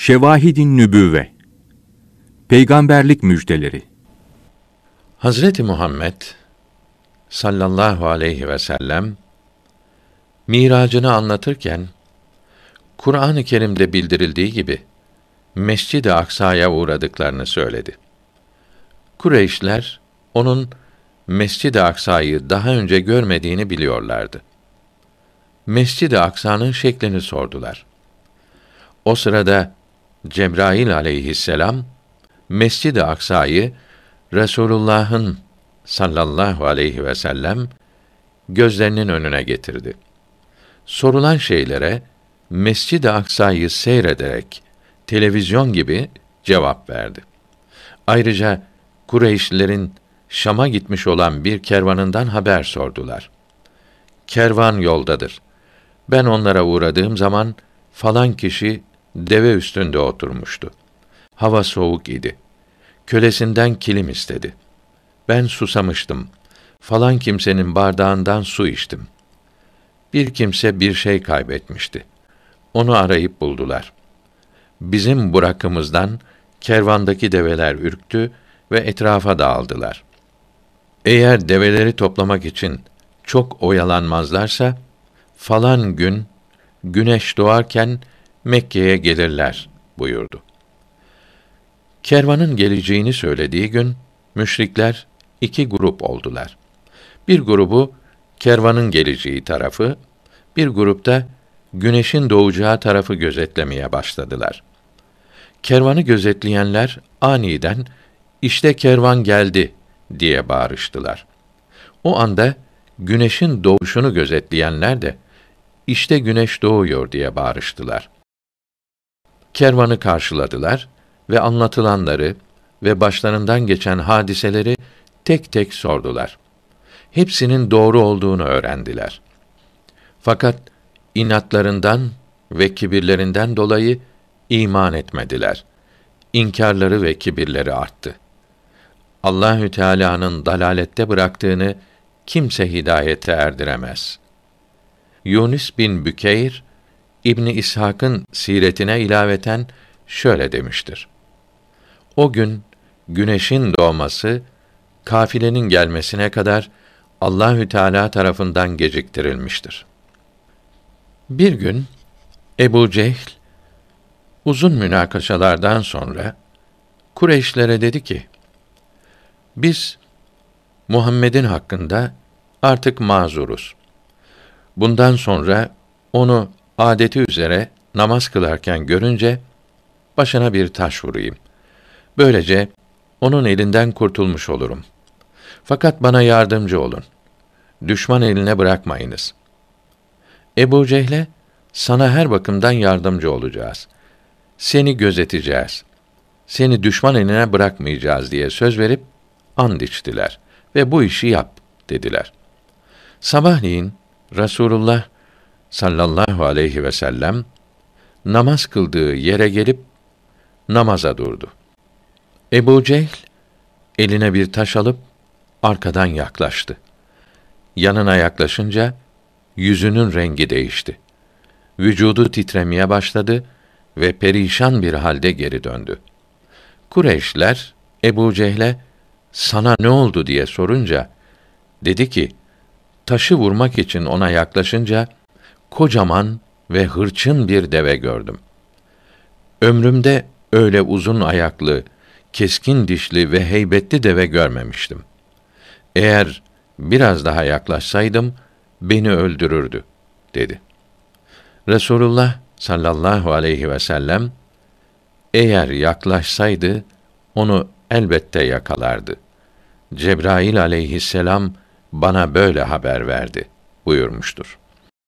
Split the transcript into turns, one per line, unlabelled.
Şevahidin Nübüve Peygamberlik Müjdeleri Hazreti Muhammed sallallahu aleyhi ve sellem miracını anlatırken Kur'an-ı Kerim'de bildirildiği gibi Mescid-i Aksa'ya uğradıklarını söyledi. Kureyşler onun Mescid-i Aksa'yı daha önce görmediğini biliyorlardı. Mescid-i Aksa'nın şeklini sordular. O sırada Cebrail aleyhisselam Mescid-i Aksa'yı Resulullah'ın sallallahu aleyhi ve sellem gözlerinin önüne getirdi. Sorulan şeylere Mescid-i Aksa'yı seyrederek televizyon gibi cevap verdi. Ayrıca Kureyşlilerin Şam'a gitmiş olan bir kervanından haber sordular. Kervan yoldadır. Ben onlara uğradığım zaman falan kişi deve üstünde oturmuştu. Hava soğuk idi. Kölesinden kilim istedi. Ben susamıştım. Falan kimsenin bardağından su içtim. Bir kimse bir şey kaybetmişti. Onu arayıp buldular. Bizim burakımızdan kervandaki develer ürktü ve etrafa dağıldılar. Eğer develeri toplamak için çok oyalanmazlarsa falan gün güneş doğarken Mekke'ye gelirler buyurdu. Kervanın geleceğini söylediği gün müşrikler iki grup oldular. Bir grubu kervanın geleceği tarafı, bir grupta güneşin doğacağı tarafı gözetlemeye başladılar. Kervanı gözetleyenler aniden işte kervan geldi diye bağırıştılar. O anda güneşin doğuşunu gözetleyenler de işte güneş doğuyor diye bağırıştılar.'' kervanı karşıladılar ve anlatılanları ve başlarından geçen hadiseleri tek tek sordular. Hepsinin doğru olduğunu öğrendiler. Fakat inatlarından ve kibirlerinden dolayı iman etmediler. İnkarları ve kibirleri arttı. Allahü Teala'nın dalalette bıraktığını kimse hidayete erdiremez. Yunus bin Bükeyr İbni İshak'ın siretine ilaveten şöyle demiştir. O gün güneşin doğması kafilenin gelmesine kadar Allahü Teala tarafından geciktirilmiştir. Bir gün Ebu Cehl uzun münakaşalardan sonra Kureyşlere dedi ki: Biz Muhammed'in hakkında artık mazuruz. Bundan sonra onu adeti üzere namaz kılarken görünce başına bir taş vurayım. Böylece onun elinden kurtulmuş olurum. Fakat bana yardımcı olun. Düşman eline bırakmayınız. Ebu Cehle, sana her bakımdan yardımcı olacağız. Seni gözeteceğiz. Seni düşman eline bırakmayacağız diye söz verip and içtiler ve bu işi yap dediler. Sabahleyin Rasulullah sallallahu aleyhi ve sellem namaz kıldığı yere gelip namaza durdu. Ebu Cehl eline bir taş alıp arkadan yaklaştı. Yanına yaklaşınca yüzünün rengi değişti. Vücudu titremeye başladı ve perişan bir halde geri döndü. Kureyşler Ebu Cehle sana ne oldu diye sorunca dedi ki taşı vurmak için ona yaklaşınca kocaman ve hırçın bir deve gördüm. Ömrümde öyle uzun ayaklı, keskin dişli ve heybetli deve görmemiştim. Eğer biraz daha yaklaşsaydım beni öldürürdü dedi. Resulullah sallallahu aleyhi ve sellem eğer yaklaşsaydı onu elbette yakalardı. Cebrail aleyhisselam bana böyle haber verdi buyurmuştur.